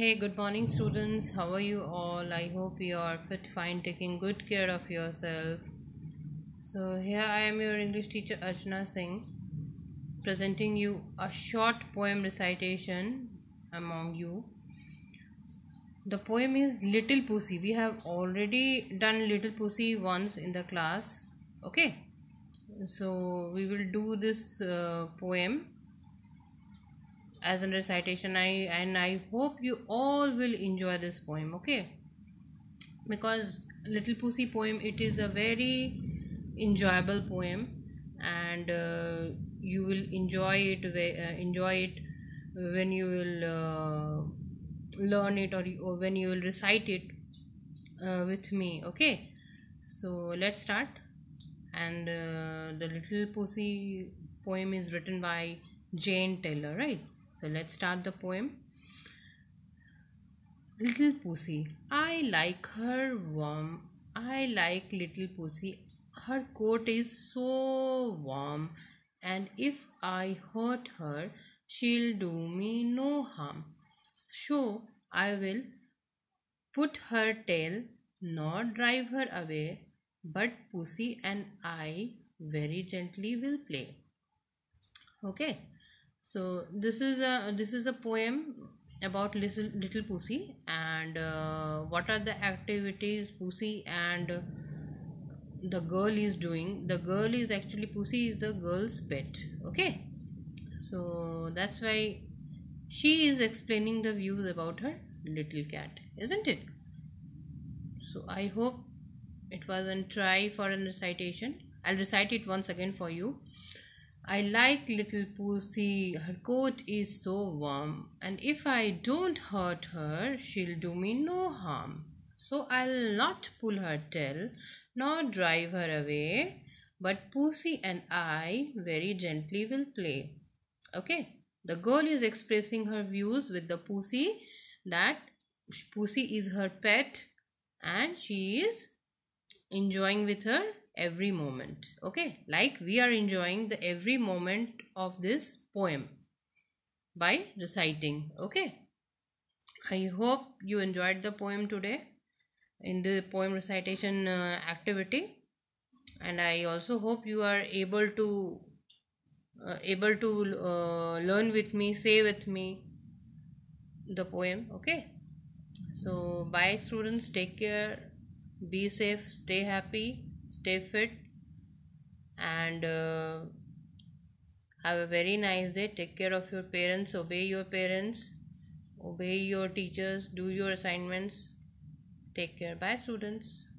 Hey, good morning, students. How are you all? I hope you are fit, fine, taking good care of yourself. So, here I am your English teacher Ashna Singh presenting you a short poem recitation among you. The poem is Little Pussy. We have already done Little Pussy once in the class. Okay, so we will do this uh, poem as a recitation i and i hope you all will enjoy this poem okay because little pussy poem it is a very enjoyable poem and uh, you will enjoy it uh, enjoy it when you will uh, learn it or, or, when you will recite it uh, with me okay so let's start and uh, the little pussy poem is written by jane taylor right so let's start the poem. Little Pussy. I like her warm. I like little Pussy. Her coat is so warm. And if I hurt her, she'll do me no harm. So I will put her tail, not drive her away, but Pussy and I very gently will play. Okay so this is a this is a poem about little little pussy and uh, what are the activities pussy and the girl is doing the girl is actually pussy is the girl's pet okay so that's why she is explaining the views about her little cat isn't it so i hope it was a try for a recitation i'll recite it once again for you I like little pussy, her coat is so warm, and if I don't hurt her, she'll do me no harm. So I'll not pull her tail, nor drive her away, but pussy and I very gently will play. Okay, the girl is expressing her views with the pussy that pussy is her pet and she is enjoying with her every moment okay like we are enjoying the every moment of this poem by reciting okay i hope you enjoyed the poem today in the poem recitation uh, activity and i also hope you are able to uh, able to uh, learn with me say with me the poem okay so bye students take care be safe stay happy stay fit and uh, have a very nice day take care of your parents obey your parents obey your teachers do your assignments take care bye students